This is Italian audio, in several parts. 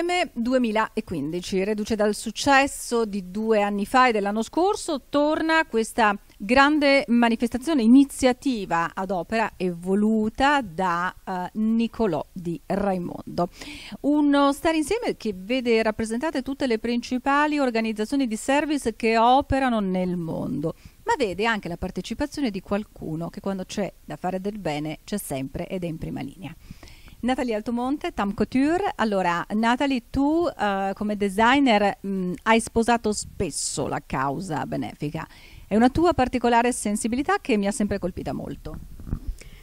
insieme 2015, reduce dal successo di due anni fa e dell'anno scorso, torna questa grande manifestazione, iniziativa ad opera e voluta da eh, Nicolò di Raimondo. Uno stare insieme che vede rappresentate tutte le principali organizzazioni di service che operano nel mondo ma vede anche la partecipazione di qualcuno che quando c'è da fare del bene c'è sempre ed è in prima linea. Natalie Altomonte, Tam Couture. Allora, Natalie, tu uh, come designer mh, mm, hai sposato spesso la causa benefica. È una tua particolare sensibilità che mi ha sempre colpita molto.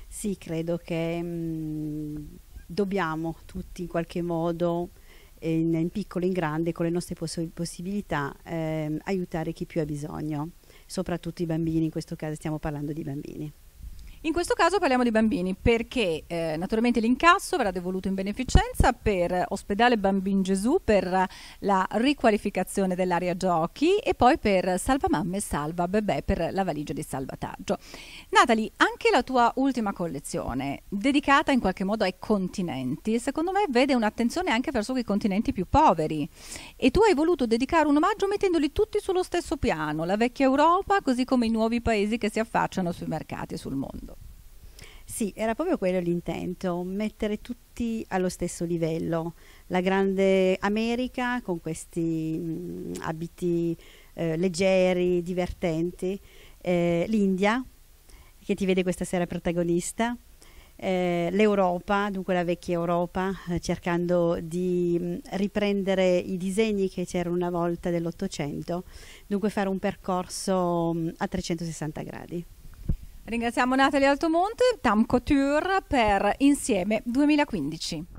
Sì, credo che mh, mm, dobbiamo tutti in qualche modo, in, in, piccolo, in grande, con le nostre poss possibilità, eh, aiutare chi più ha bisogno, soprattutto i bambini, in questo caso stiamo parlando di bambini. In questo caso parliamo di bambini perché eh, naturalmente l'incasso verrà devoluto in beneficenza per Ospedale Bambin Gesù per la riqualificazione dell'area giochi e poi per Salva Mamme e Salva Bebè per la valigia di salvataggio. Natalie, anche la tua ultima collezione, dedicata in qualche modo ai continenti, secondo me vede un'attenzione anche verso quei continenti più poveri e tu hai voluto dedicare un omaggio mettendoli tutti sullo stesso piano, la vecchia Europa così come i nuovi paesi che si affacciano sui mercati e sul mondo. Sì, era proprio quello l'intento, mettere tutti allo stesso livello. La grande America con questi mh, mm, abiti eh, leggeri, divertenti, eh, l'India che ti vede questa sera protagonista, eh, l'Europa, dunque la vecchia Europa, eh, cercando di mh, mm, riprendere i disegni che c'erano una volta dell'Ottocento, dunque fare un percorso mh, mm, a 360 gradi. Ringraziamo Natalia Altomonte, Tam Couture per Insieme 2015.